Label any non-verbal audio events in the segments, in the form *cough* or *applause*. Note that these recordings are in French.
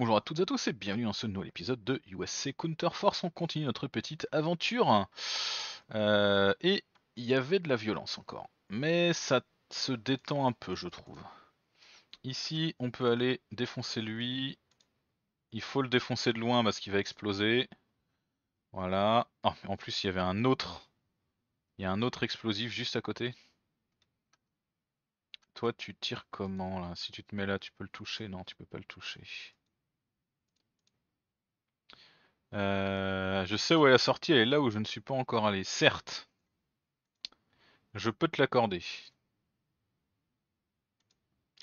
bonjour à toutes et à tous et bienvenue dans ce nouvel épisode de USC Counter Force. On continue notre petite aventure. Euh, et il y avait de la violence encore. Mais ça se détend un peu, je trouve. Ici, on peut aller défoncer lui. Il faut le défoncer de loin parce qu'il va exploser. Voilà. Ah, en plus, il y avait un autre. Il y a un autre explosif juste à côté. Toi, tu tires comment là Si tu te mets là, tu peux le toucher Non, tu peux pas le toucher. Euh, je sais où est la sortie, elle est là où je ne suis pas encore allé. Certes, je peux te l'accorder.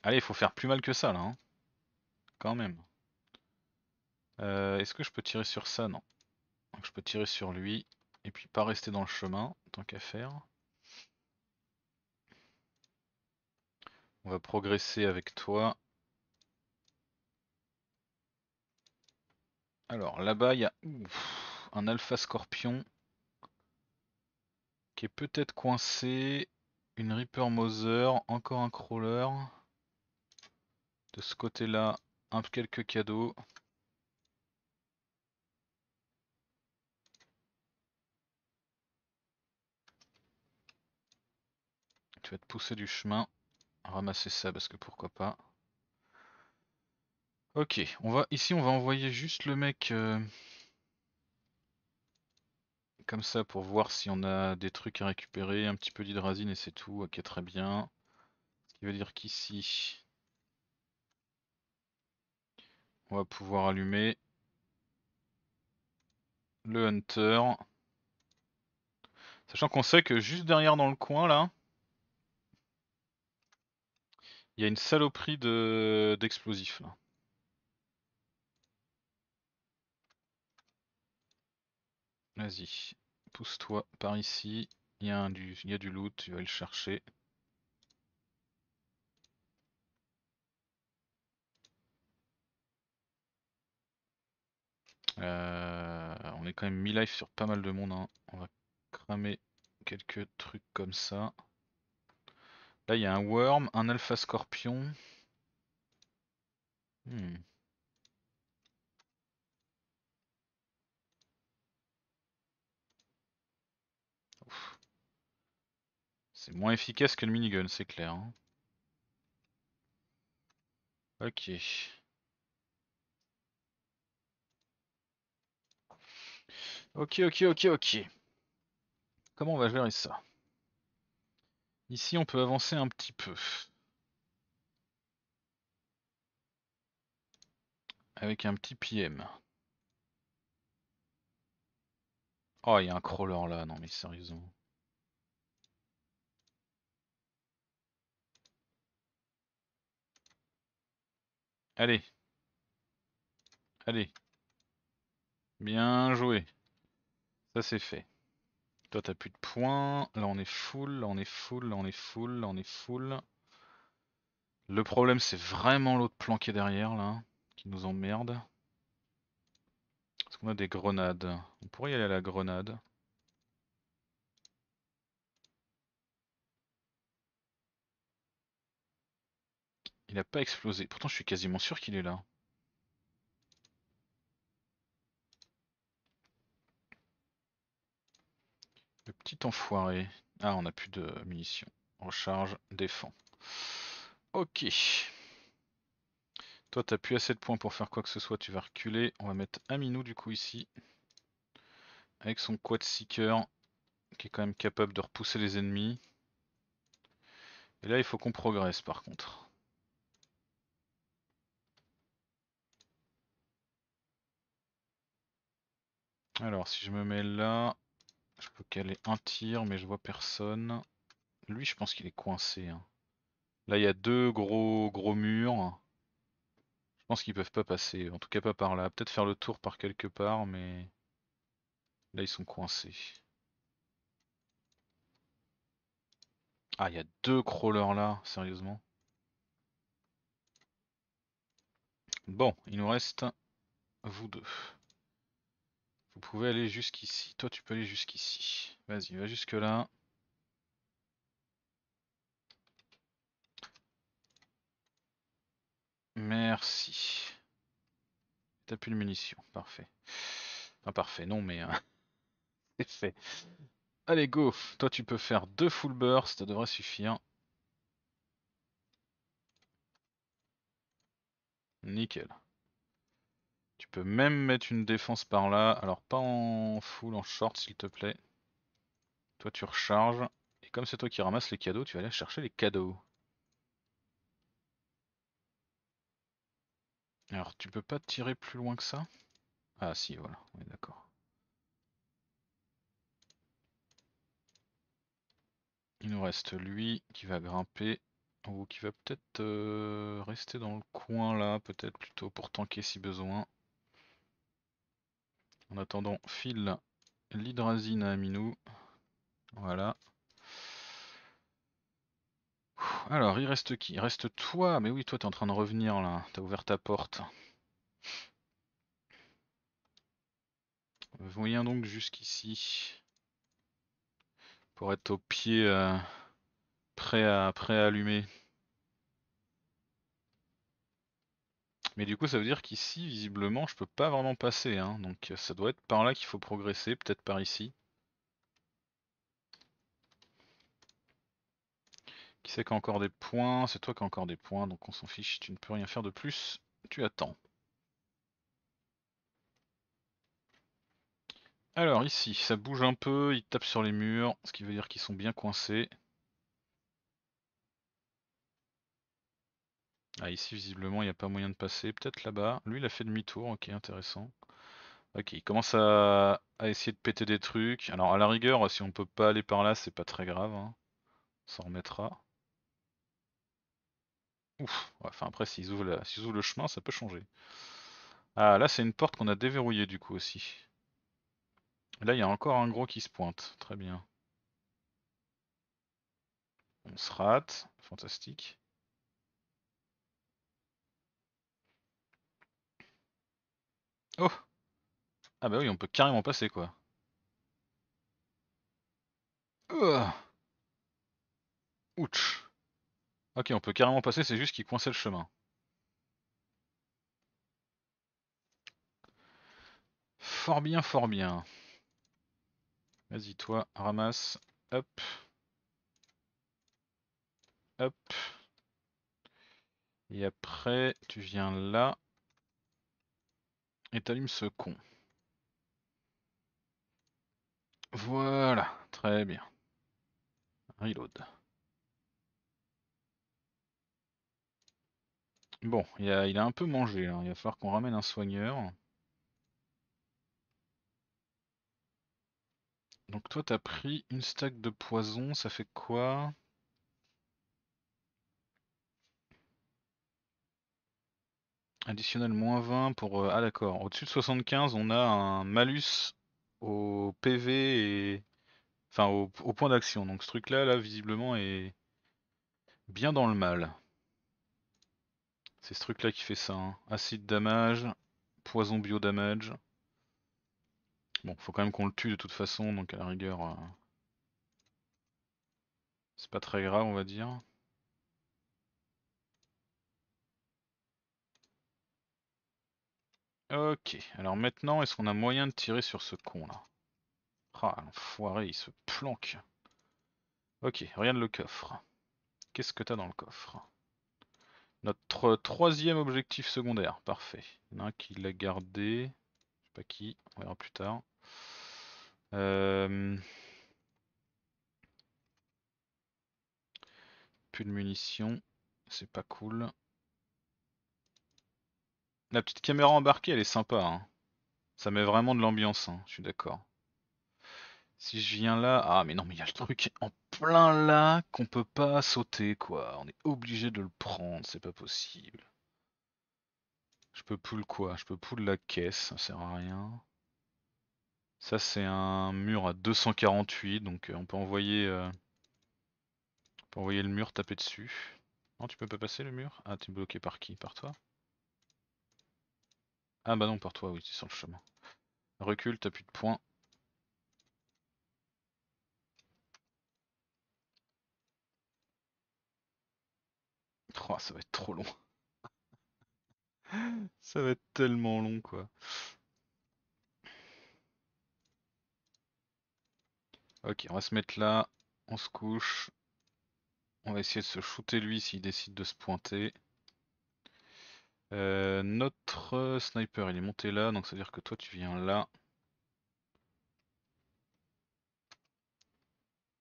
Allez, il faut faire plus mal que ça là. Hein. Quand même. Euh, est-ce que je peux tirer sur ça Non. Donc je peux tirer sur lui et puis pas rester dans le chemin, tant qu'à faire. On va progresser avec toi. Alors là-bas, il y a un alpha scorpion qui est peut-être coincé. Une Reaper Mother, encore un crawler. De ce côté-là, un quelques cadeaux. Tu vas te pousser du chemin, ramasser ça parce que pourquoi pas. Ok, on va ici on va envoyer juste le mec euh, comme ça pour voir si on a des trucs à récupérer, un petit peu d'hydrazine et c'est tout, ok très bien. Ce qui veut dire qu'ici on va pouvoir allumer le hunter. Sachant qu'on sait que juste derrière dans le coin là, il y a une saloperie d'explosifs là. Vas-y, pousse-toi par ici. Il y, a du, loot, tu vas le chercher. Euh, on est quand même mi-life sur pas mal de monde. Hein. On va cramer quelques trucs comme ça. Là, il y a un worm, un alpha scorpion. Hmm. C'est moins efficace que le minigun, c'est clair. Hein. Ok. Ok, ok, ok, ok. Comment on va gérer ça Ici, on peut avancer un petit peu. Avec un petit PM. Oh, il y a un crawler là, non mais sérieusement. Allez. Allez. Bien joué. Ça c'est fait. Toi t'as plus de points. Là on est full, là on est full, là on est full, là on est full. Le problème c'est vraiment l'autre plan qui est derrière là, qui nous emmerde. Est-ce qu'on a des grenades On pourrait y aller à la grenade. Il n'a pas explosé, pourtant je suis quasiment sûr qu'il est là. Le petit enfoiré. Ah, on n'a plus de munitions. Recharge, défend. Ok. Toi, n'as plus assez de points pour faire quoi que ce soit. Tu vas reculer. On va mettre Aminou du coup ici. Avec son quad seeker qui est quand même capable de repousser les ennemis. Et là, il faut qu'on progresse par contre. Alors, si je me mets là, je peux caler un tir, mais je vois personne. Lui, je pense qu'il est coincé. Hein. Là, il y a deux gros gros murs. Je pense qu'ils peuvent pas passer, en tout cas pas par là. Peut-être faire le tour par quelque part, mais là, ils sont coincés. Ah, il y a deux crawlers là, sérieusement. Bon, il nous reste vous deux. Vous pouvez aller jusqu'ici. Toi, tu peux aller jusqu'ici. Vas-y, va jusque là. Merci. T'as plus de munitions, parfait. Enfin parfait, non mais hein. *laughs* c'est fait. Allez go, toi tu peux faire deux full bursts, ça devrait suffire. Nickel. Tu peux même mettre une défense par là. Alors pas en full, en short s'il te plaît. Toi tu recharges. Et comme c'est toi qui ramasses les cadeaux, tu vas aller chercher les cadeaux. Alors tu peux pas tirer plus loin que ça Ah si voilà, on d'accord. Il nous reste lui qui va grimper ou qui va peut-être euh, rester dans le coin là, peut-être plutôt pour tanker si besoin. En attendant, file l'hydrazine à Aminou. Voilà. Alors, il reste qui Il reste toi. Mais oui, toi, tu es en train de revenir là. T'as ouvert ta porte. Voyons donc jusqu'ici. Pour être au pied, euh, prêt à, prêt à allumer. Mais du coup, ça veut dire qu'ici, visiblement, je peux pas vraiment passer. Hein. Donc euh, ça doit être par là qu'il faut progresser, peut-être par ici. Qui c'est qui a encore des points C'est toi qui as encore des points, donc on s'en fiche, tu ne peux rien faire de plus. Tu attends. Alors ici, ça bouge un peu, Il tape sur les murs, ce qui veut dire qu'ils sont bien coincés. Ah, ici, visiblement, il n'y a pas moyen de passer. Peut-être là-bas. Lui, il a fait demi-tour. Ok, intéressant. Ok, il commence à... essayer de péter des trucs. Alors, à la rigueur, si on peut pas aller par là, c'est pas très grave. Hein. On s'en remettra. Ouf. enfin, après, s'ils ouvrent le chemin, ça peut changer. Ah, là, c'est une porte qu'on a déverrouillée, du coup, aussi. Là, il y a encore un gros qui se pointe. Très bien. On se rate. Fantastique. Oh Ah bah oui, on peut carrément passer quoi. Ouh. Ouch Ok, on peut carrément passer, c'est juste qu'il coinçait le chemin. Fort bien, fort bien. Vas-y toi, ramasse. Hop. Hop. Et après, tu viens là. Et t'allumes ce con. Voilà, très bien. Reload. Bon, il a, a un peu mangé, hein. il va falloir qu'on ramène un soigneur. Donc toi, t'as pris une stack de poison, ça fait quoi Additionnel moins 20 pour. Euh, ah d'accord. Au-dessus de 75, on a un malus au PV et. Enfin, au, point d'action. Donc ce truc-là, là, visiblement, est bien dans le mal. C'est ce truc-là qui fait ça. Hein. Acide damage, poison bio damage. Bon, faut quand même qu'on le tue de toute façon, donc à la rigueur. Euh, c'est pas très grave, on va dire. Ok, alors maintenant, est-ce qu'on a moyen de tirer sur ce con là Ah, l'enfoiré, il se planque. Ok, rien de le coffre. Qu'est-ce que t'as dans le coffre Notre troisième objectif secondaire, parfait. Il y en a un qui l'a gardé, je sais pas qui, on verra plus tard. Euh, plus de munitions, c'est pas cool. La petite caméra embarquée, elle est sympa. Hein. Ça met vraiment de l'ambiance, hein, je suis d'accord. Si je viens là... Ah mais non, mais il y a le truc en plein là qu'on peut pas sauter, quoi. On est obligé de le prendre, c'est pas possible. Je peux poule quoi Je peux poule la caisse, ça sert à rien. Ça c'est un mur à 248, donc euh, on peut envoyer... Euh, on peut envoyer le mur taper dessus. Non, tu peux pas passer le mur Ah, t'es bloqué par qui Par toi ah bah non, par toi, oui, c'est sur le chemin. Recule, t'as plus de points. Oh, ça va être trop long. *laughs* ça va être tellement long, quoi. Ok, on va se mettre là. On se couche. On va essayer de se shooter lui s'il décide de se pointer. Euh, notre euh, sniper, il est monté là, donc ça veut dire que toi tu viens là.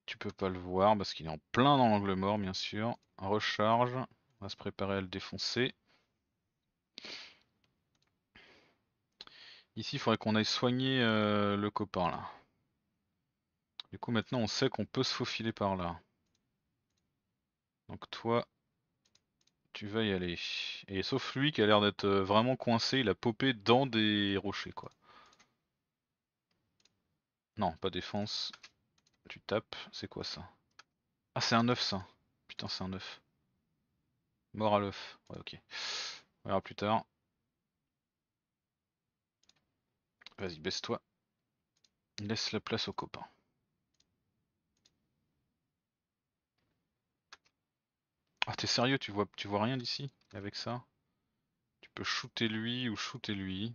Tu peux pas le voir parce qu'il est en plein dans l'angle mort, bien sûr. Recharge, on va se préparer à le défoncer. Ici, il faudrait qu'on aille soigner euh, le copain là. Du coup, maintenant, on sait qu'on peut se faufiler par là. Donc toi, tu vas y aller. Et sauf lui qui a l'air d'être euh, vraiment coincé, il a popé dans des rochers quoi. Non, pas défense. Tu tapes, c'est quoi ça Ah c'est un œuf ça. Putain c'est un œuf. Mort à l'œuf. Ouais ok. On verra plus tard. Vas-y, baisse-toi. Laisse la place aux copains. Ah t'es sérieux, tu vois, tu vois rien d'ici avec ça Tu peux shooter lui ou shooter lui.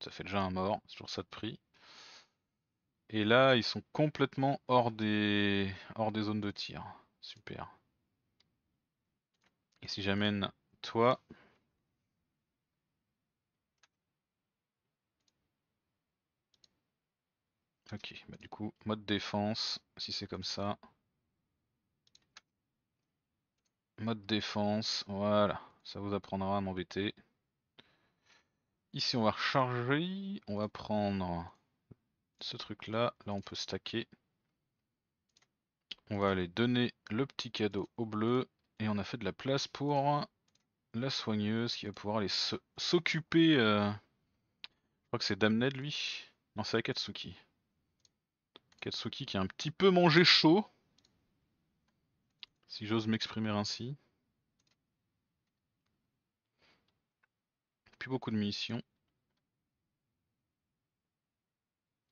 Ça fait déjà un mort, c'est toujours ça de prix. Et là, ils sont complètement hors des, hors des zones de tir. Super. Et si j'amène toi... Ok, bah du coup, mode défense, si c'est comme ça, Mode défense, voilà, ça vous apprendra à m'embêter. Ici on va recharger, on va prendre ce truc là, là on peut stacker. On va aller donner le petit cadeau au bleu et on a fait de la place pour la soigneuse qui va pouvoir aller s'occuper. Euh, je crois que c'est Damned lui. Non c'est Katsuki. Katsuki qui a un petit peu mangé chaud si j'ose m'exprimer ainsi. Plus beaucoup de munitions.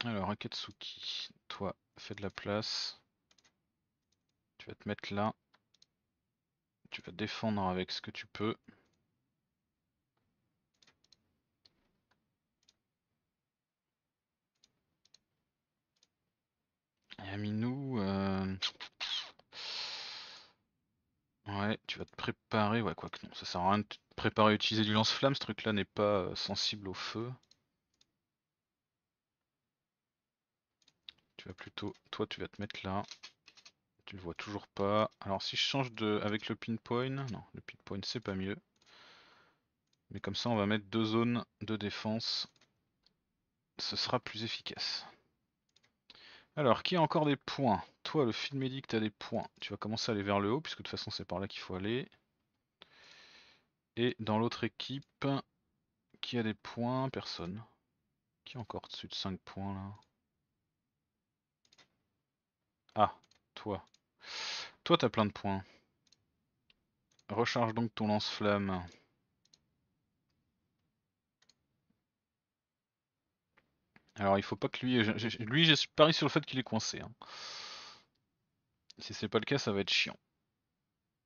Alors, Akatsuki, toi, fais de la place. Tu vas te mettre là. Tu vas défendre avec ce que tu peux. Et Aminou, euh, Ouais, tu vas te préparer. Ouais, quoi que non, ça sert à rien de te préparer à utiliser du lance-flamme. Ce truc-là n'est pas euh, sensible au feu. Tu vas plutôt. Toi, tu vas te mettre là. Tu le vois toujours pas. Alors, si je change de. Avec le pinpoint. Non, le pinpoint, c'est pas mieux. Mais comme ça, on va mettre deux zones de défense. Ce sera plus efficace. Alors, qui a encore des points Toi, le film médic, tu as des points. Tu vas commencer à aller vers le haut, puisque de toute façon, c'est par là qu'il faut aller. Et dans l'autre équipe, qui a des points Personne. Qui a encore dessus de 5 points, là Ah, toi. Toi, tu as plein de points. Recharge donc ton lance-flamme. Alors il faut pas que lui. lui, j'ai pari sur le fait qu'il est coincé. Hein. Si c'est pas le cas, ça va être chiant.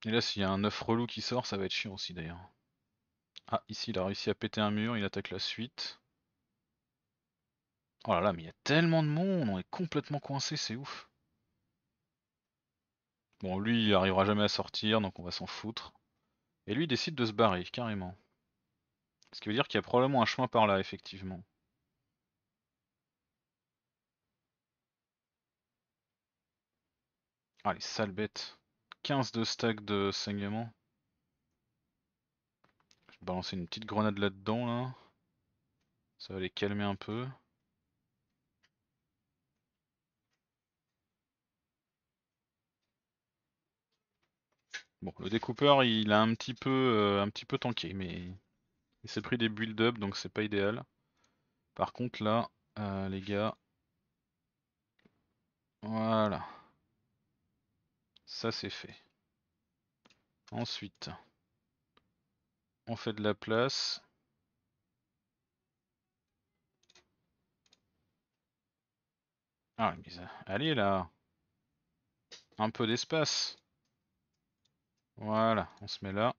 Et là, s'il y a un œuf relou qui sort, ça va être chiant aussi d'ailleurs. Ah, ici, il a réussi à péter un mur, il attaque la suite. Oh là là, mais il y a tellement de monde, on est complètement coincé, c'est ouf. Bon, lui, il arrivera jamais à sortir, donc on va s'en foutre. Et lui, il décide de se barrer, carrément. Ce qui veut dire qu'il y a probablement un chemin par là, effectivement. Ah les sales bêtes. 15 de stack de saignement. Je vais balancer une petite grenade là-dedans là. Ça va les calmer un peu. Bon, le découpeur, il a un petit peu, euh, un petit peu tanké, mais il s'est pris des build-up, donc c'est pas idéal. Par contre, là, euh, les gars, voilà. Ça, c'est fait. Ensuite, on fait de la place. Ah, allez là Un peu d'espace Voilà, on se met là.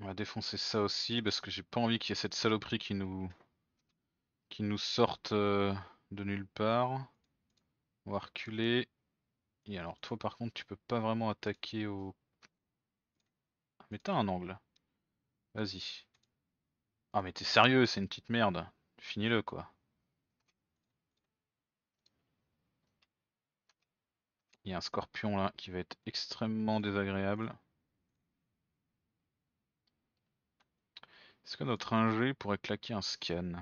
On va défoncer ça aussi parce que j'ai pas envie qu'il y ait cette saloperie qui nous qui nous sortent euh, de nulle part. On va reculer. Et alors toi par contre tu peux pas vraiment attaquer au... Mais t'as un angle. Vas-y. Ah mais t'es sérieux, c'est une petite merde. Finis-le quoi. Il y a un scorpion là qui va être extrêmement désagréable. Est-ce que notre ingé pourrait claquer un scan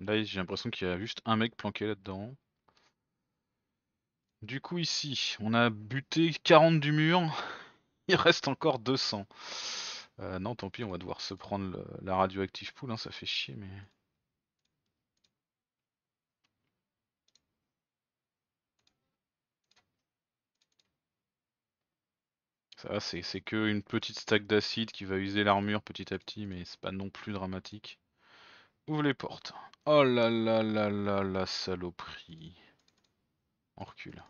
Là, j'ai l'impression qu'il y a juste un mec planqué là-dedans. Du coup, ici, on a buté 40 du mur. *laughs* Il reste encore 200. Euh, non, tant pis, on va devoir se prendre la radioactive poule. Hein, ça fait chier, mais... Ça va, c'est que une petite stack d'acide qui va user l'armure petit à petit, mais c'est pas non plus dramatique. Ouvre les portes. Oh là là là là la saloperie. On recule.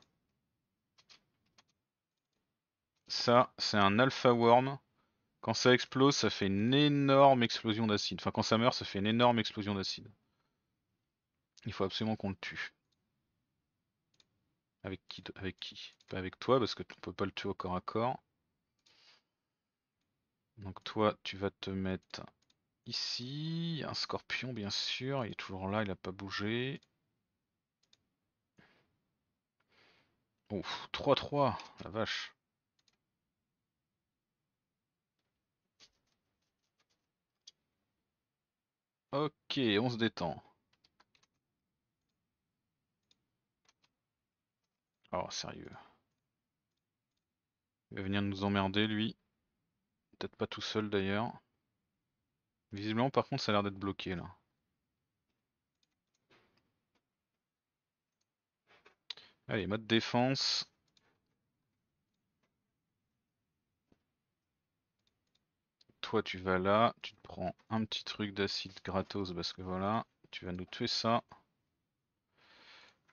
Ça, c'est un alpha worm. Quand ça explose, ça fait une énorme explosion d'acide. Enfin, quand ça meurt, ça fait une énorme explosion d'acide. Il faut absolument qu'on le tue. Avec qui Avec qui Pas avec toi, parce que tu ne peux pas le tuer au corps à corps. Donc toi, tu vas te mettre Ici, un scorpion bien sûr, il est toujours là, il n'a pas bougé. Ouf, 3-3, la vache. Ok, on se détend. Oh, sérieux. Il va venir nous emmerder, lui. Peut-être pas tout seul, d'ailleurs. Visiblement, par contre, ça a l'air d'être bloqué là. Allez, mode défense. Toi, tu vas là, tu te prends un petit truc d'acide gratos parce que voilà, tu vas nous tuer ça.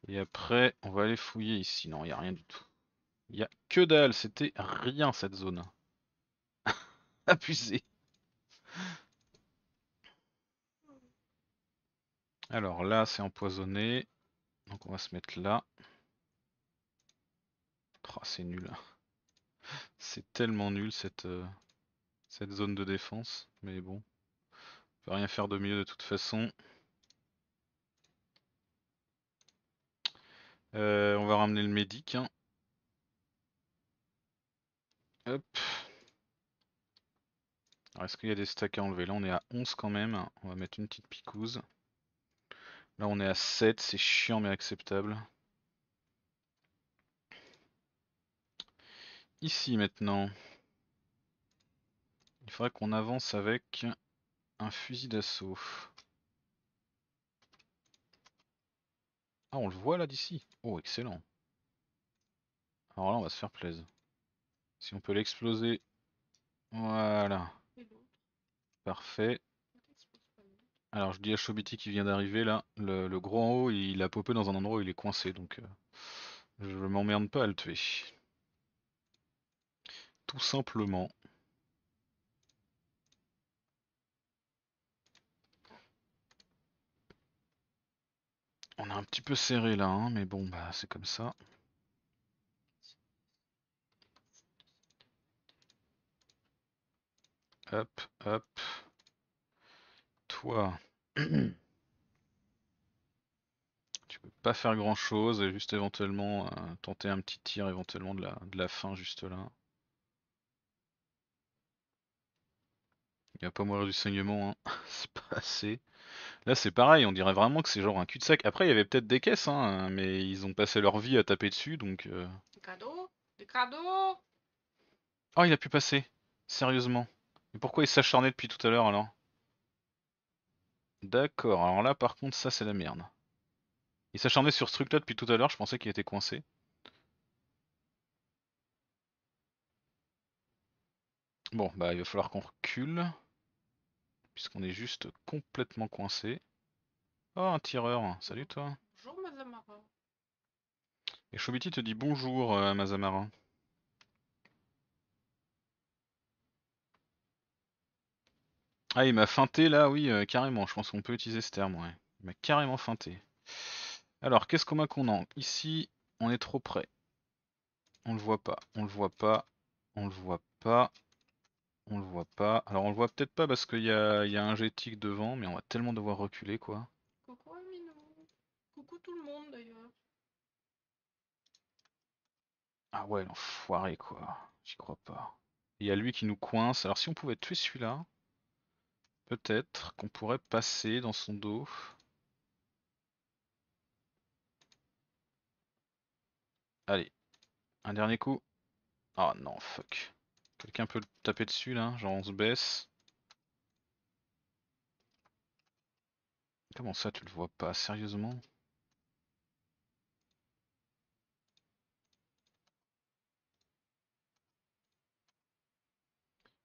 Et après, on va aller fouiller ici. Non, il n'y a rien du tout. Il n'y a que dalle, c'était rien cette zone. *laughs* Abusé. Alors là, c'est empoisonné. Donc on va se mettre là. Oh, c'est nul. Hein. C'est tellement nul euh, cette, zone de défense. Mais bon, on peut rien faire de mieux de toute façon. Euh, on va ramener le médic. Hein. Hop. est-ce qu'il y a des stacks à enlever Là on est à 11 quand même. On va mettre une petite picouse. Là, on est à 7, c'est chiant mais acceptable. Ici maintenant, il faudrait qu'on avance avec un fusil d'assaut. Ah, on le voit là d'ici Oh, excellent Alors là, on va se faire plaisir. Si on peut l'exploser. Voilà. Parfait. Alors je dis à Shobiti qui vient d'arriver là, le, gros en haut il a popé dans un endroit où il est coincé donc euh, je m'emmerde pas à le tuer. Tout simplement. On a un petit peu serré là, hein, mais bon bah c'est comme ça. Hop, hop. *clears throat* tu peux pas faire grand chose et juste éventuellement euh, tenter un petit tir éventuellement de la, de la fin juste là. Il va pas mourir du saignement, hein. *laughs* c'est pas assez. Là c'est pareil, on dirait vraiment que c'est genre un cul-de-sac. Après il y avait peut-être des caisses, hein, mais ils ont passé leur vie à taper dessus, donc... Euh. Des cadeaux Des cadeaux Oh il a pu passer, sérieusement. Mais pourquoi il s'acharnait depuis tout à l'heure alors D'accord, alors là par contre ça c'est la merde. Il s'acharnait sur ce truc là depuis tout à l'heure, je pensais qu'il était coincé. Bon bah il va falloir qu'on recule. Puisqu'on est juste complètement coincé. Oh un tireur, salut toi. Bonjour Mazamara. Et Chobiti te dit bonjour euh, Mazamara. Ah, il m'a feinté là, oui, euh, carrément. Je pense qu'on peut utiliser ce terme, ouais. Il m'a carrément feinté. Alors, qu'est-ce qu'on a qu'on en Ici, on est trop près. On le voit pas, on le voit pas, on le voit pas, on le voit pas. Alors, on le voit peut-être pas parce qu'il y a, y a, un jetique devant, mais on va tellement devoir reculer, quoi. Coucou Amino. Coucou tout le monde, d'ailleurs. Ah ouais, l'enfoiré, quoi. J'y crois pas. Il y a lui qui nous coince. Alors, si on pouvait tuer celui-là... Peut-être qu'on pourrait passer dans son dos. Allez, un dernier coup. Ah oh non, fuck. Quelqu'un peut le taper dessus là, genre on se baisse. Comment ça tu le vois pas, sérieusement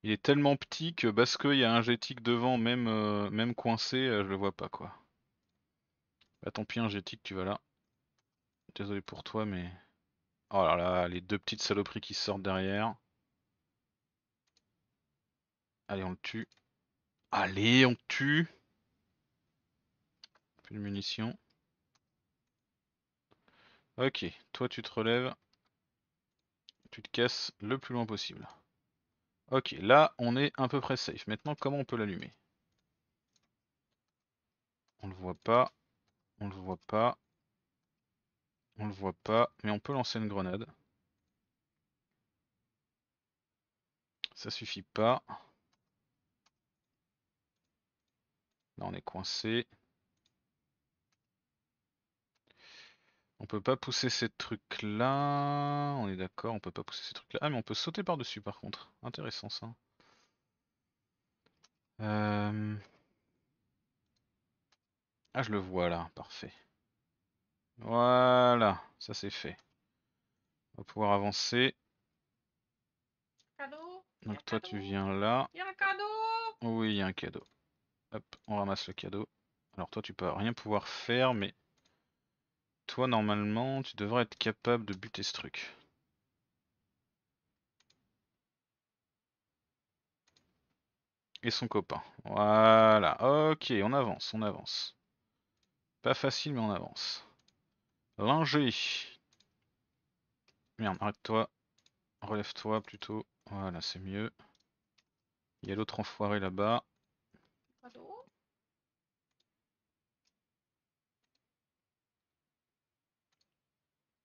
Il est tellement petit que parce qu'il y a un gétique devant, même, euh, même coincé, euh, je le vois pas quoi. Bah tant pis, un gétique, tu vas là. Désolé pour toi, mais. Oh là là, les deux petites saloperies qui sortent derrière. Allez, on le tue. Allez, on le tue Plus de munitions. Ok, toi tu te relèves. Tu te casses le plus loin possible. Ok, là on est à peu près safe. Maintenant, comment on peut l'allumer On le voit pas, on le voit pas, on le voit pas, mais on peut lancer une grenade. Ça suffit pas. Là on est coincé. On peut pas pousser ces trucs-là. On est d'accord, on peut pas pousser ces trucs-là. Ah, mais on peut sauter par-dessus, par contre. Intéressant, ça. Euh. Ah, je le vois, là. Parfait. Voilà, ça c'est fait. On va pouvoir avancer. Cadeau Donc toi, tu viens là. Il y a un cadeau Oui, il y a un cadeau. Hop, on ramasse le cadeau. Alors toi, tu peux rien pouvoir faire, mais toi, normalement, tu devrais être capable de buter ce truc. Et son copain. Voilà. Ok, on avance, on avance. Pas facile, mais on avance. Linger. Merde, arrête-toi. Relève-toi plutôt. Voilà, c'est mieux. Il y a l'autre enfoiré là-bas.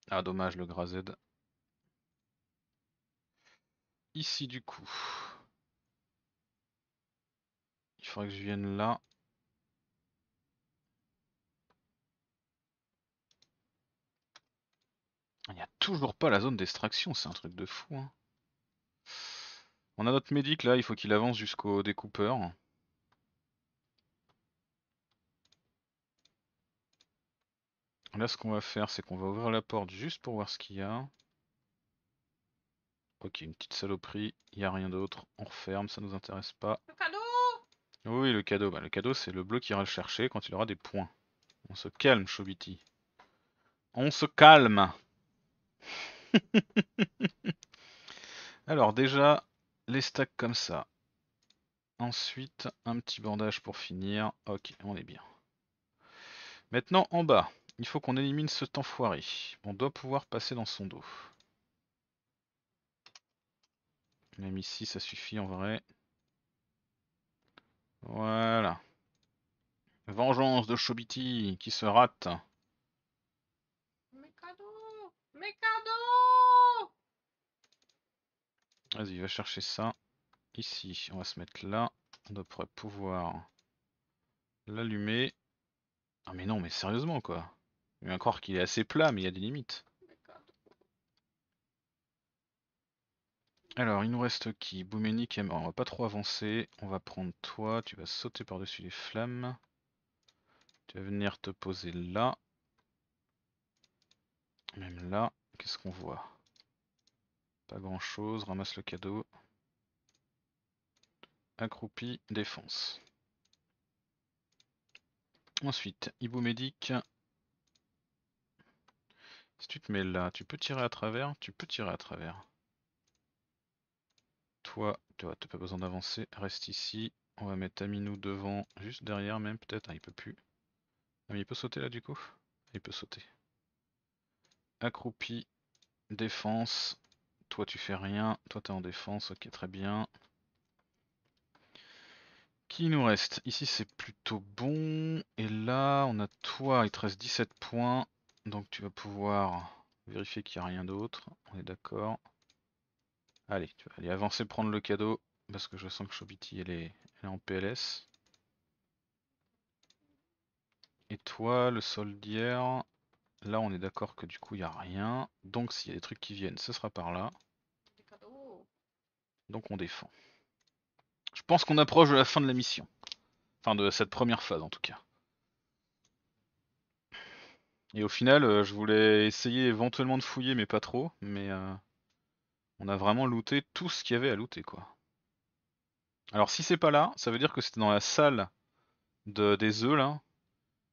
Ah dommage le gras Z. Ici du coup. Il faudrait que je vienne là. Il n'y a toujours pas la zone d'extraction, c'est un truc de fou. Hein. On a notre médic là, il faut qu'il avance jusqu'au découpeur. Là, ce qu'on va faire, c'est qu'on va ouvrir la porte juste pour voir ce qu'il y a. Ok, une petite saloperie, il n'y a rien d'autre. On referme, ça nous intéresse pas. Le cadeau Oui, le cadeau. Bah, le cadeau, c'est le bleu qui ira le chercher quand il aura des points. On se calme, Chobiti. On se calme *laughs* Alors déjà, les stacks comme ça. Ensuite, un petit bandage pour finir. Ok, on est bien. Maintenant, en bas. Il faut qu'on élimine temps enfoiré. On doit pouvoir passer dans son dos. Même ici, ça suffit en vrai. Voilà. Vengeance de Chobiti qui se rate. Mes cadeaux Mes cadeaux Vas-y, va chercher ça. Ici, on va se mettre là. On devrait pouvoir l'allumer. Ah mais non, mais sérieusement quoi il va croire qu'il est assez plat, mais il y a des limites. Alors, il nous reste qui Bouménique, on va pas trop avancer. On va prendre toi, tu vas sauter par-dessus les flammes. Tu vas venir te poser là. Même là, qu'est-ce qu'on voit Pas grand-chose, ramasse le cadeau. Accroupi, défense. Ensuite, Ibouménique. Si tu te mets là, tu peux tirer à travers, tu peux tirer à travers. Toi, tu n'as pas besoin d'avancer, reste ici. On va mettre Tamino devant, juste derrière même peut-être. Ah, il peut plus. Ah, il peut sauter là du coup Il peut sauter. Accroupi, défense. Toi tu fais rien, toi tu es en défense, ok très bien. Qui nous reste Ici c'est plutôt bon. Et là on a toi, il te reste 17 points. Donc tu vas pouvoir vérifier qu'il n'y a rien d'autre. On est d'accord. Allez, tu vas aller avancer prendre le cadeau parce que je sens que Chobiti elle est, elle est en PLS. Et toi, le soldier. là on est d'accord que du coup il n'y a rien. Donc s'il y a des trucs qui viennent, ce sera par là. Donc on défend. Je pense qu'on approche de la fin de la mission. Enfin de cette première phase en tout cas. Et au final, euh, je voulais essayer éventuellement de fouiller, mais pas trop. Mais euh, on a vraiment looté tout ce qu'il y avait à looter, quoi. Alors si c'est pas là, ça veut dire que c'était dans la salle des œufs, là.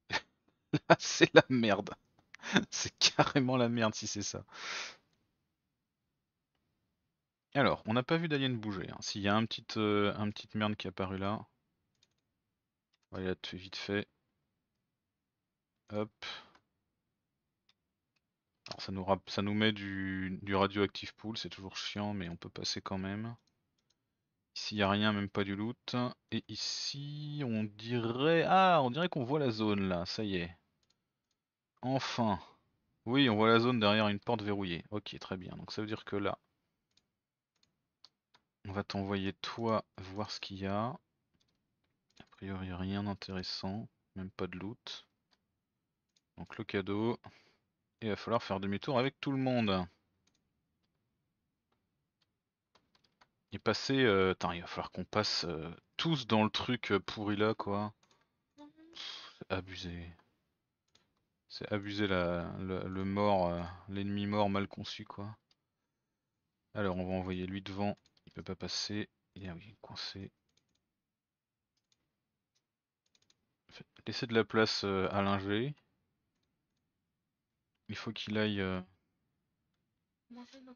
*laughs* là, c'est la merde. *laughs* c'est carrément la merde si c'est ça. Alors, on n'a pas vu d'alien bouger. Hein. S'il y a une petite euh, un petit merde qui est apparu là. On va aller la tuer vite fait. Hop. Ça nous, met du, du radioactive pool, c'est toujours chiant, mais on peut passer quand même. Ici, il n'y a rien, même pas du loot. Et ici, on dirait... Ah, on dirait qu'on voit la zone, là. Ça y est. Enfin. Oui, on voit la zone derrière une porte verrouillée. Ok, très bien. Donc ça veut dire que là, on va t'envoyer toi voir ce qu'il y a. A priori, rien d'intéressant. Même pas de loot. Donc le cadeau. Il va falloir faire demi-tour avec tout le monde. il euh, va falloir qu'on passe euh, tous dans le truc euh, pourri là, quoi. C'est abusé. C'est abusé le mort, l'ennemi mort mal conçu, quoi. Alors, on va envoyer lui devant. Il peut pas passer. Il est coincé. Laissez de la place à l'ingé. Il faut qu'il aille euh, Manger le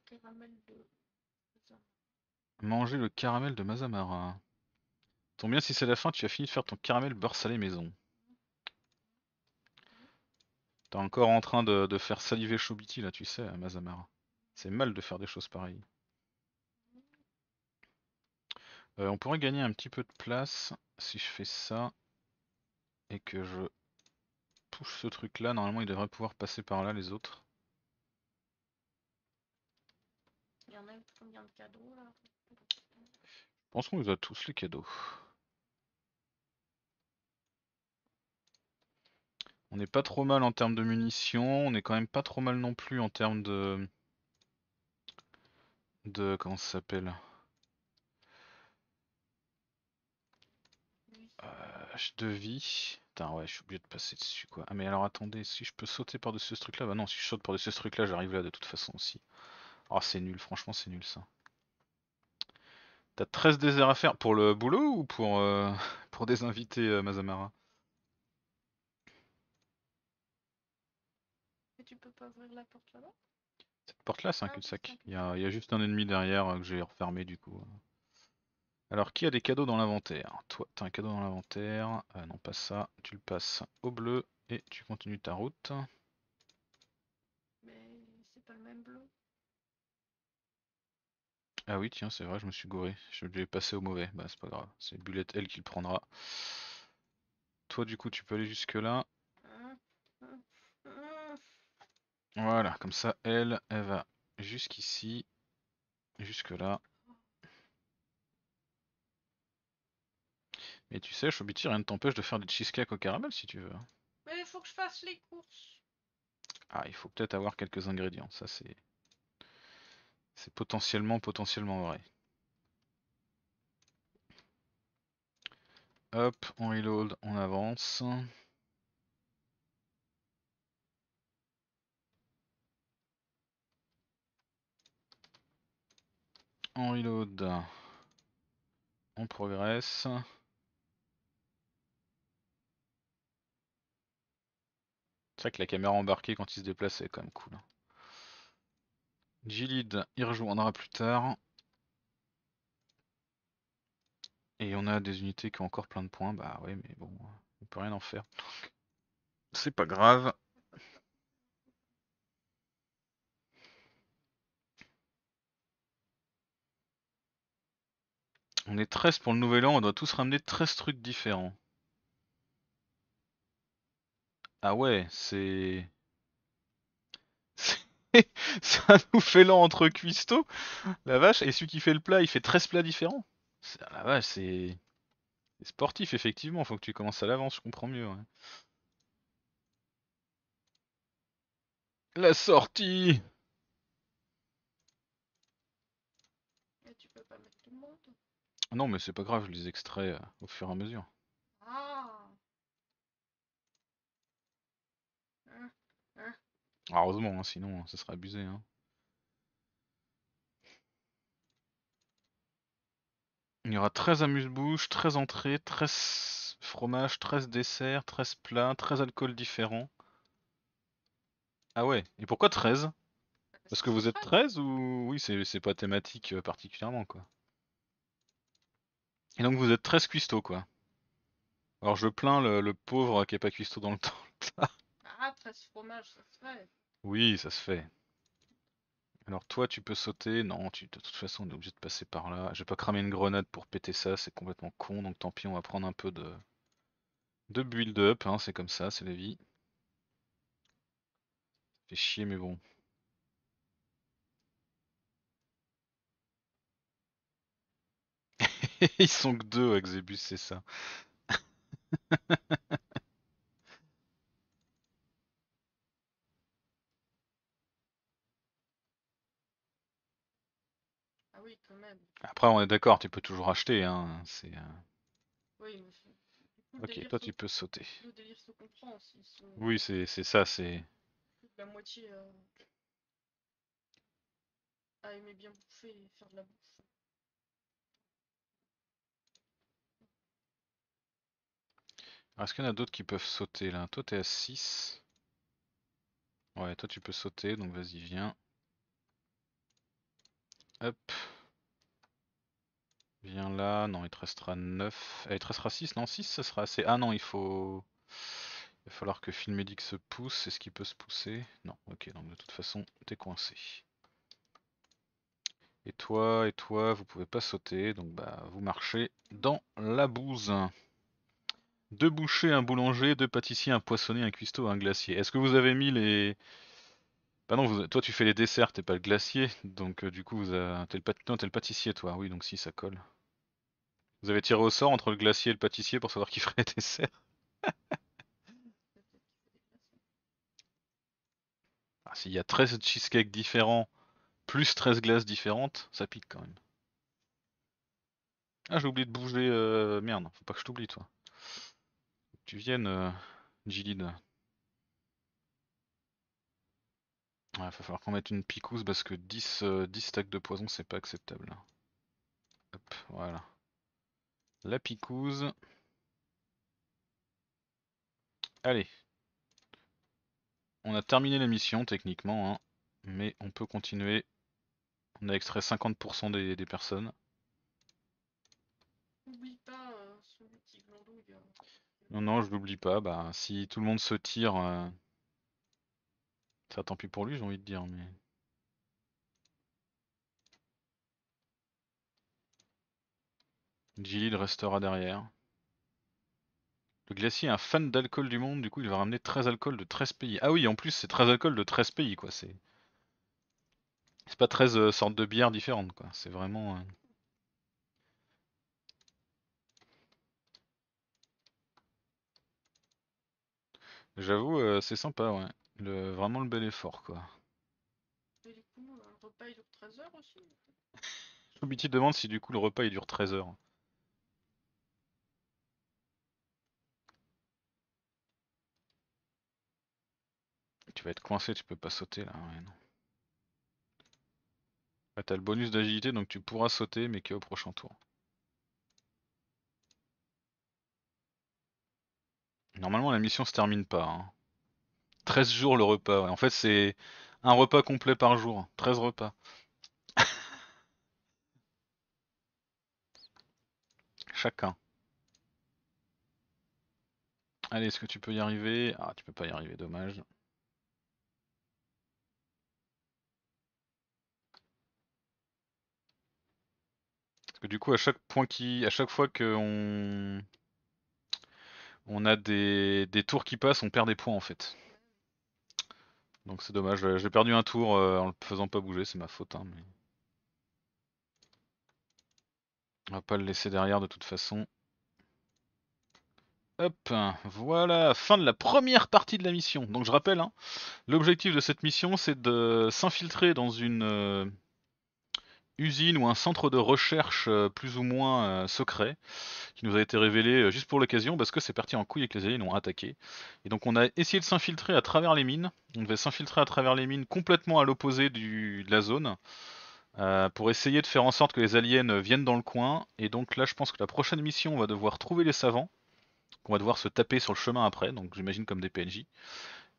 caramel de... Mazamara. Tant bien si c'est la fin, tu as fini de faire ton caramel beurre salé maison. T'es encore en train de, faire saliver Chobiti là, tu sais, à Mazamara. C'est mal de faire des choses pareilles. Euh, on pourrait gagner un petit peu de place si je fais ça et que je touche ce truc là, normalement il devrait pouvoir passer par là les autres. Il y en a combien de cadeaux là Je pense qu'on les a tous les cadeaux. On n'est pas trop mal en termes de munitions, on est quand même pas trop mal non plus en termes de... De... comment ça s'appelle euh, de vie putain, ouais, je suis obligé de passer dessus, quoi. Ah, mais alors attendez, si je peux sauter par-dessus ce truc-là, bah non, si je saute par-dessus ce truc-là, j'arrive là de toute façon aussi. Ah, c'est nul, franchement, c'est nul ça. T'as 13 déserts à faire pour le boulot ou pour, euh, *laughs* pour des invités, euh, Mazamara Mais tu peux pas ouvrir la porte là-bas Cette porte-là, c'est un ah, cul-de-sac. Il y a, juste un ennemi derrière euh, que j'ai refermé du coup. Alors, qui a des cadeaux dans l'inventaire Toi, t'as un cadeau dans l'inventaire. Euh, non, pas ça. Tu le passes au bleu et tu continues ta route. Mais c'est pas le même bleu. Ah oui, tiens, c'est vrai, je me suis gouré. Je l'ai passé au mauvais. Bah, c'est pas grave. C'est bullet elle, qui le prendra. Toi, du coup, tu peux aller jusque-là. Voilà, comme ça, elle, elle va jusqu'ici, jusque-là. Mais tu sais, Shobiti, rien ne t'empêche de faire des cheesecakes au caramel si tu veux. Hein. Mais il faut que je fasse les courses. Ah, il faut peut-être avoir quelques ingrédients, ça c'est. C'est potentiellement, potentiellement vrai. Hop, on reload, on avance. On reload, on progresse. C'est vrai que la caméra embarquée quand il se déplace, c'est quand même cool. Hein. Gilid, il rejoindra plus tard. Et on a des unités qui ont encore plein de points. Bah oui mais bon, on peut rien en faire. C'est pas grave. On est 13 pour le nouvel an, on doit tous ramener 13 trucs différents. Ah ouais, c'est. *laughs* ça nous fait lent entre La vache, et celui qui fait le plat, il fait 13 plats différents. La ah vache, c'est. sportif, effectivement. Faut que tu commences à l'avance, je comprends mieux. Ouais. La sortie Tu peux pas mettre tout le monde Non, mais c'est pas grave, je les extrais euh, au fur et à mesure. Heureusement, hein, sinon, ça serait abusé. Hein. Il y aura 13 amuse bouche 13 entrées, 13 fromages, 13 desserts, 13 plats, 13 alcools différents. Ah ouais, et pourquoi 13 Parce que vous êtes 13 ou oui, c'est pas thématique euh, particulièrement quoi. Et donc vous êtes 13 cuistots quoi. Alors je plains le, le pauvre qui est pas cuistot dans le *laughs* temps ça fait. Oui, ça se fait. Alors toi, tu peux sauter. Non, tu, de toute façon, on est obligé de passer par là. Je vais pas cramer une grenade pour péter ça, c'est complètement con. Donc tant pis, on va prendre un peu de, de build-up. Hein. c'est comme ça, c'est la vie. Fait chier, mais bon. *laughs* Ils sont que deux, Zebus, c'est ça. *laughs* Après, on est d'accord, tu peux toujours acheter. Hein. C'est. Euh oui, Ok, toi, tu peux sauter. Le délire se comprend Sont... Oui, c'est ça, c'est. La moitié euh, bien bouffer et faire de la bouffe. Est-ce qu'il y en a d'autres qui peuvent sauter là Toi, t'es à 6. Ouais, toi, tu peux sauter, donc vas-y, viens. Hop. Viens là, non, il te restera 9. Euh, il te restera 6, non 6 ça sera assez. Ah non, il faut. Il va falloir que Filmedic se pousse. Est-ce qu'il peut se pousser Non, ok, donc de toute façon, t'es coincé. Et toi, et toi, vous pouvez pas sauter, donc bah vous marchez dans la bouse. Deux bouchers, un boulanger, deux pâtissiers, un poissonnier, un cuistot, un glacier. Est-ce que vous avez mis les. Bah non, toi tu fais les desserts, t'es pas le glacier, donc euh, du coup vous avez... t'es non, le pâtissier toi, oui, donc si ça colle. Vous avez tiré au sort entre le glacier et le pâtissier pour savoir qui *laughs* ferait le desserts. Ah, s'il y a 13 cheesecakes différents, plus 13 glaces différentes, ça pique quand même. Ah, j'ai oublié de bouger. Euh... Merde, faut pas que je t'oublie, toi. tu viennes, euh... Ouais, va falloir qu'on mette une picouse parce que 10, 10 euh, stacks de poison, c'est pas acceptable. Hop, voilà. La picouse. Allez. On a terminé la mission techniquement, hein, mais on peut continuer. On a extrait 50% des, personnes. pas hein, hein. Non, non, je l'oublie pas. Bah, si tout le monde se tire, euh, ça tant pis pour lui, j'ai envie de dire. mais... Jill restera derrière. Le glacier est un fan d'alcool du monde, du coup il va ramener 13 alcools de 13 pays. Ah oui, en plus c'est 13 alcools de 13 pays quoi, c'est... pas 13 euh, sortes de bières différentes quoi, c'est vraiment... Euh, J'avoue, euh, c'est sympa ouais, le... vraiment le bel effort quoi. Et du coup, le repas il dure 13 heures aussi me demande si du coup le repas il dure 13 heures. tu vas être coincé, tu peux pas sauter là. Hein, non. t'as le bonus d'agilité, donc tu pourras sauter, mais qu'au prochain tour. Normalement, la mission se termine pas. 13 hein. jours le repas. En fait, c'est un repas complet par jour. 13 repas. *laughs* Chacun. Allez, est-ce que tu peux y arriver Ah, tu peux pas y arriver, dommage. du coup, à chaque point qui, à chaque fois qu'on on a des, tours qui passent, on perd des points en fait. Donc c'est dommage, j'ai perdu un tour euh, en le faisant pas bouger, c'est ma faute. Hein, on va pas le laisser derrière de toute façon. Hop, voilà, fin de la première partie de la mission. Donc je rappelle, hein, l'objectif de cette mission c'est de s'infiltrer dans une... Euh, usine ou un centre de recherche euh, plus ou moins euh, secret qui nous a été révélé euh, juste pour l'occasion parce que c'est parti en couille et que les aliens ont attaqué. Et donc on a essayé de s'infiltrer à travers les mines. On devait s'infiltrer à travers les mines complètement à l'opposé de la zone. pour essayer de faire en sorte que les aliens viennent dans le coin. Et donc là, je pense que la prochaine mission, on va devoir trouver les savants, qu'on va devoir se taper sur le chemin après, donc j'imagine comme des PNJ.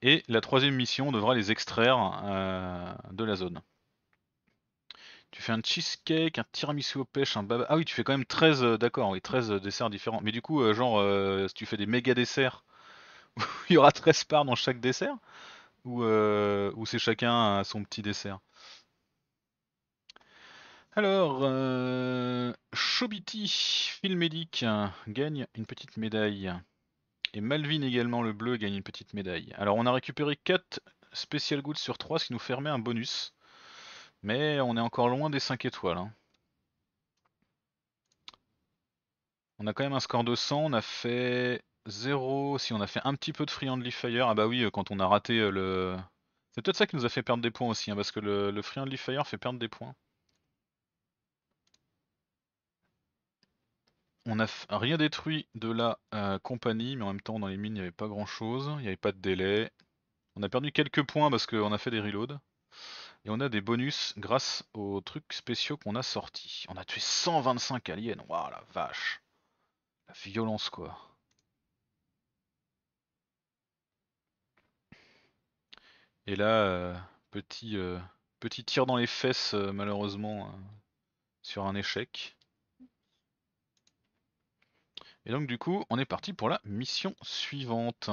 Et la troisième mission, on devra les extraire de la zone. Tu fais un cheesecake, un tiramisu au pêche, un baba. Ah oui, tu fais quand même 13, euh, d'accord, oui, 13 euh, desserts différents. Mais du coup, euh, genre, si tu fais des méga desserts, *laughs* il y aura 13 parts dans chaque dessert Ou, c'est chacun son petit dessert Alors, euh, Chobiti, Filmédic gagne une petite médaille. Et Malvin également, le bleu, gagne une petite médaille. Alors, on a récupéré 4 Special Goods sur 3, ce qui nous fermait un bonus. Mais on est encore loin des 5 étoiles. Hein. On a quand même un score de 100, on a fait 0, si on a fait un petit peu de Friendly Fire, ah bah oui, euh, quand on a raté euh, le... C'est peut-être ça qui nous a fait perdre des points aussi, hein, parce que le, le Fire fait perdre des points. On a rien détruit de la euh, compagnie, mais en même temps dans les mines il n'y avait pas grand chose, il n'y avait pas de délai. On a perdu quelques points parce qu'on a fait des reloads. Et on a des bonus grâce aux trucs spéciaux qu'on a sortis. On a tué 125 aliens. Waouh, la vache. La violence, quoi. Et là, euh, petit, euh, petit tir dans les fesses, euh, malheureusement, sur un échec. Et donc, du coup, on est parti pour la mission suivante.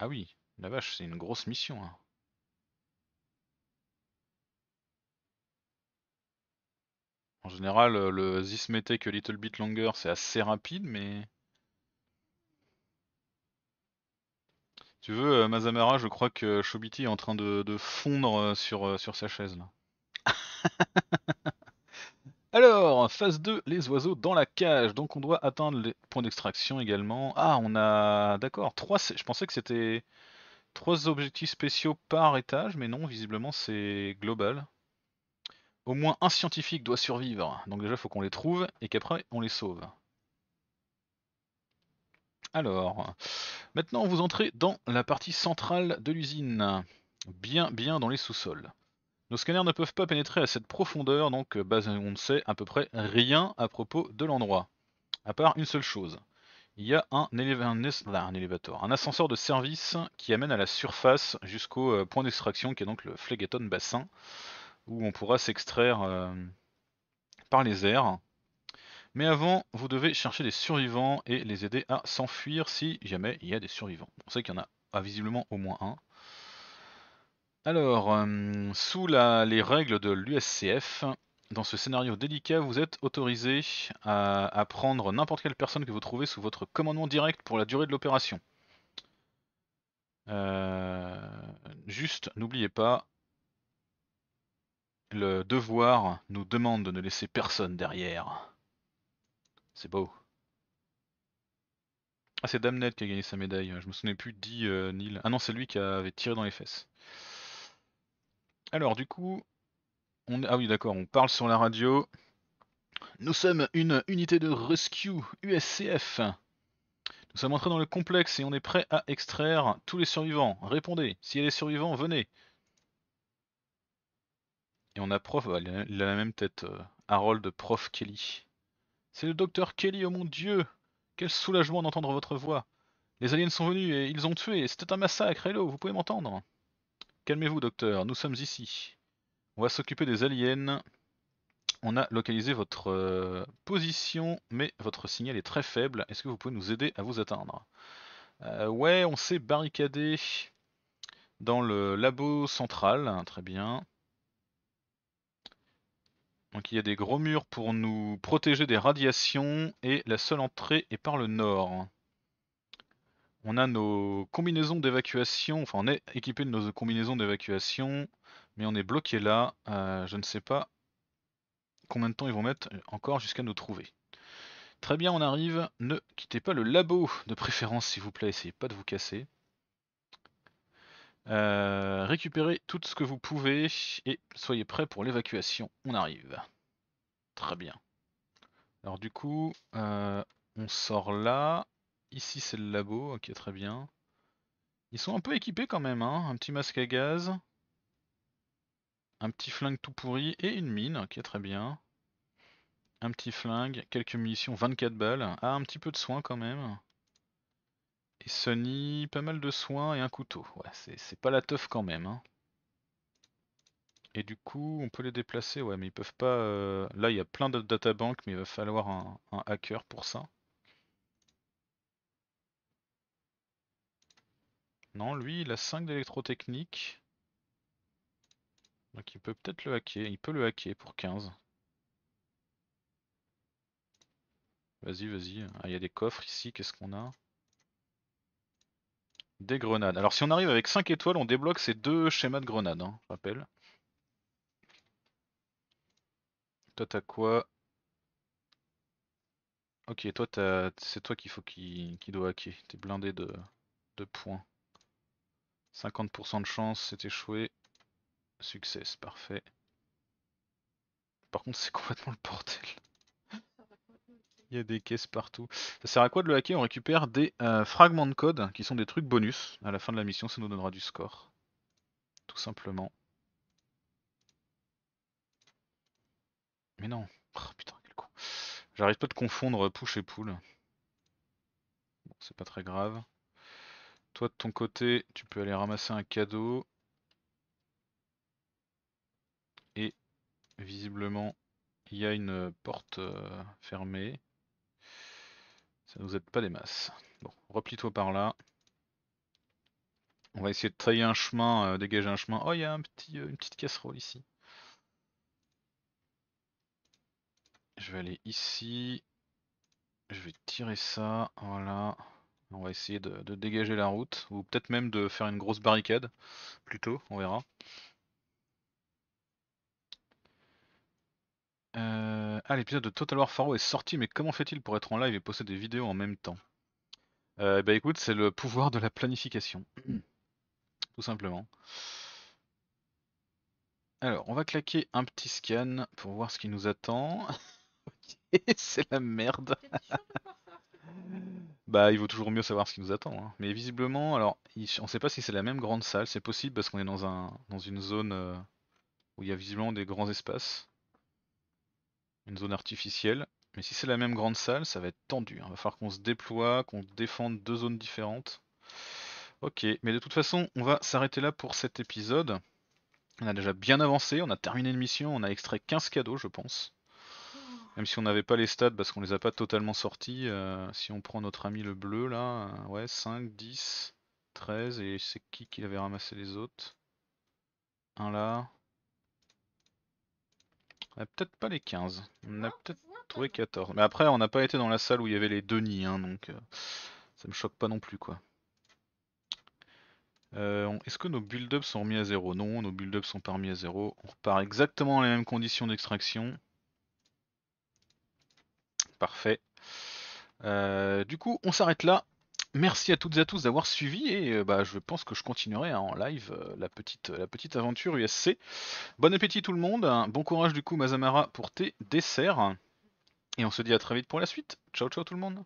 Ah oui, la vache, c'est une grosse mission, hein. En général, euh, le This little bit longer, c'est assez rapide, mais... Tu veux, euh, Mazamara, je crois que Shobiti est en train de, fondre euh, sur, sur sa chaise, là. *laughs* Alors, phase 2, les oiseaux dans la cage. Donc on doit atteindre les points d'extraction également. Ah, on a... D'accord, Je pensais que c'était trois objectifs spéciaux par étage, mais non, visiblement c'est global. Au moins un scientifique doit survivre. Donc déjà, il faut qu'on les trouve et qu'après, on les sauve. Alors, maintenant, vous entrez dans la partie centrale de l'usine. Bien, bien dans les sous-sols. Nos scanners ne peuvent pas pénétrer à cette profondeur, donc euh, on ne sait à peu près rien à propos de l'endroit. À part une seule chose. Il y a un, un, élévateur, un ascenseur de service qui amène à la surface jusqu'au euh, point d'extraction qui est donc le Phlegeton Bassin, où on pourra s'extraire euh, par les airs. Mais avant, vous devez chercher des survivants et les aider à s'enfuir si jamais il y a des survivants. On sait qu'il y en a ah, visiblement au moins un. Alors, euh, sous les règles de l'USCF, dans ce scénario délicat, vous êtes autorisé à, prendre n'importe quelle personne que vous trouvez sous votre commandement direct pour la durée de l'opération. Euh, juste, n'oubliez pas, le devoir nous demande de ne laisser personne derrière. C'est beau. Ah, c'est Damned qui a gagné sa médaille. Je me souvenais plus dit Nil euh, Neil. Ah non, c'est lui qui avait tiré dans les fesses. Alors, du coup, on... ah oui, d'accord, on parle sur la radio. Nous sommes une unité de rescue USCF. Nous sommes entrés dans le complexe et on est prêt à extraire tous les survivants. Répondez. S'il y a des survivants, venez. Et on a prof, ah, il a la même tête, euh, Harold, prof Kelly. C'est le docteur Kelly, oh mon dieu Quel soulagement d'entendre votre voix Les aliens sont venus et ils ont tué, c'était un massacre, hello, vous pouvez m'entendre Calmez-vous, docteur, nous sommes ici. On va s'occuper des aliens. On a localisé votre euh, position, mais votre signal est très faible. Est-ce que vous pouvez nous aider à vous atteindre euh, Ouais, on s'est barricadé dans le labo central. Très bien. Donc il y a des gros murs pour nous protéger des radiations et la seule entrée est par le nord. On a nos combinaisons d'évacuation, enfin on est équipé de nos combinaisons d'évacuation, mais on est bloqué là. Euh, je ne sais pas combien de temps ils vont mettre encore jusqu'à nous trouver. Très bien, on arrive. Ne quittez pas le labo de préférence, s'il vous plaît. Essayez pas de vous casser. Euh, récupérez tout ce que vous pouvez et soyez prêts pour l'évacuation. On arrive. Très bien. Alors du coup, euh, on sort là. Ici, c'est le labo. Ok, très bien. Ils sont un peu équipés quand même. Hein un petit masque à gaz. Un petit flingue tout pourri et une mine. Ok, très bien. Un petit flingue, quelques munitions, 24 balles. Ah, un petit peu de soin quand même. Et Sony, pas mal de soins et un couteau. Ouais, c'est pas la teuf quand même. Hein. Et du coup, on peut les déplacer, ouais, mais ils peuvent pas... Euh, là, il y a plein de databanks, mais il va falloir un hacker pour ça. Non, lui, il a 5 d'électrotechnique. Donc il peut peut-être le hacker. Il peut le hacker pour 15. Vas-y, vas-y. Ah, il y a des coffres ici. Qu'est-ce qu'on a Des grenades. Alors si on arrive avec 5 étoiles, on débloque ces deux schémas de grenades, Rappel. Hein, je rappelle. Toi, t'as quoi Ok, toi, c'est toi qu'il faut qui, doit hacker. T'es blindé de, de points. 50% de chance, c'est échoué. Succès, parfait. Par contre, c'est *laughs* complètement le portel. *laughs* Il y a des caisses partout. Ça sert à quoi de le hacker On récupère des euh, fragments de code qui sont des trucs bonus. À la fin de la mission, ça nous donnera du score. Tout simplement. Mais non. Oh, putain, quel con. J'arrive pas de confondre push et pull. c'est pas très grave. Toi, de ton côté, tu peux aller ramasser un cadeau. Et visiblement, il y a une porte euh, fermée. Ça ne nous aide pas des masses. Bon, replie-toi par là. On va essayer de tailler un chemin, euh, dégager un chemin. Oh, il y a euh, une petite casserole ici. Je vais aller ici. Je vais tirer ça. Voilà. On va essayer de, dégager la route, ou peut-être même de faire une grosse barricade, plutôt, on verra. Euh, ah, l'épisode de Total War Faro est sorti, mais comment fait-il pour être en live et poster des vidéos en même temps Eh Bah écoute, c'est le pouvoir de la planification, *coughs* tout simplement. Alors, on va claquer un petit scan pour voir ce qui nous attend. *laughs* Ok, c'est la merde. Bah, il vaut toujours mieux savoir ce qui nous attend. Hein. Mais visiblement, alors, on ne sait pas si c'est la même grande salle. C'est possible parce qu'on est dans un dans une zone euh, où il y a visiblement des grands espaces, une zone artificielle. Mais si c'est la même grande salle, ça va être tendu. Il hein. Va falloir qu'on se déploie, qu'on défende deux zones différentes. Ok, mais de toute façon, on va s'arrêter là pour cet épisode. On a déjà bien avancé, on a terminé une mission, on a extrait 15 cadeaux, je pense. Même si on n'avait pas les stats parce qu'on les a pas totalement sortis, euh, si on prend notre ami le bleu là, euh, ouais, 5, 10, 13, et c'est qui qui avait ramassé les autres Un là. On a peut-être pas les 15, on a peut-être trouvé 14. Mais après, on n'a pas été dans la salle où il y avait les deux nids, hein, donc euh, ça me choque pas non plus quoi. Est-ce que nos build-ups sont remis à zéro Non, nos build-ups sont pas remis à zéro. On repart exactement dans les mêmes conditions d'extraction. Parfait. Euh, du coup, on s'arrête là. Merci à toutes et à tous d'avoir suivi et euh, bah, je pense que je continuerai hein, en live euh, la, petite, la petite aventure USC. Bon appétit tout le monde, hein. bon courage du coup Mazamara pour tes desserts et on se dit à très vite pour la suite. Ciao ciao tout le monde.